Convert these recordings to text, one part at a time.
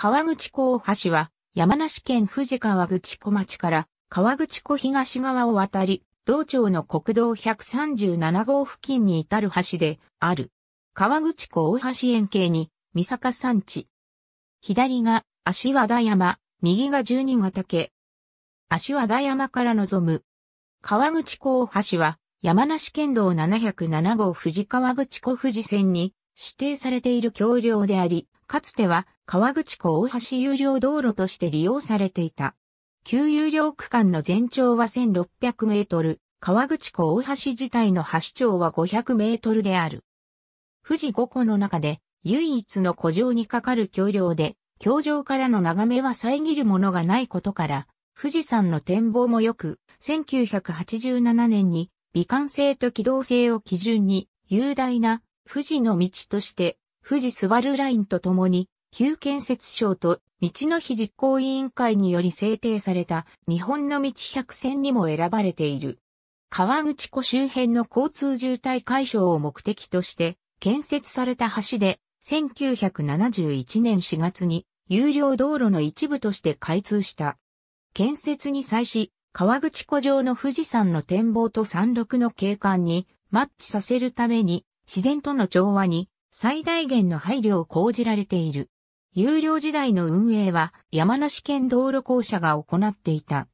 川口港橋は、山梨県富士川口湖町から川口湖東側を渡り、道庁の国道137号付近に至る橋である。川口湖大橋円形に、三坂山地。左が足和田山、右が十二ヶ岳。足和田山から望む。川口港橋は、山梨県道707号富士川口湖富士線に指定されている橋梁であり、かつては川口湖大橋有料道路として利用されていた。旧有料区間の全長は1600メートル、川口湖大橋自体の橋長は500メートルである。富士五湖の中で唯一の湖上にかかる橋梁で、橋上からの眺めは遮るものがないことから、富士山の展望もよく、1987年に美観性と機動性を基準に、雄大な富士の道として富士スバルラインとともに、旧建設省と道の日実行委員会により制定された日本の道百選にも選ばれている。川口湖周辺の交通渋滞解消を目的として建設された橋で1971年4月に有料道路の一部として開通した。建設に際し、川口湖上の富士山の展望と山麓の景観にマッチさせるために自然との調和に最大限の配慮を講じられている。有料時代の運営は山梨県道路公社が行っていた。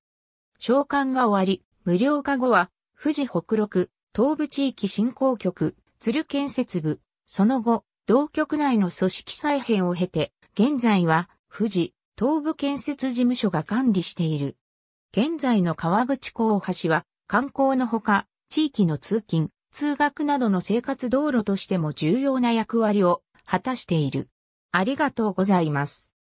召喚が終わり、無料化後は、富士北陸、東部地域振興局、鶴建設部、その後、同局内の組織再編を経て、現在は、富士、東部建設事務所が管理している。現在の川口港橋は、観光のほか、地域の通勤、通学などの生活道路としても重要な役割を果たしている。ありがとうございます。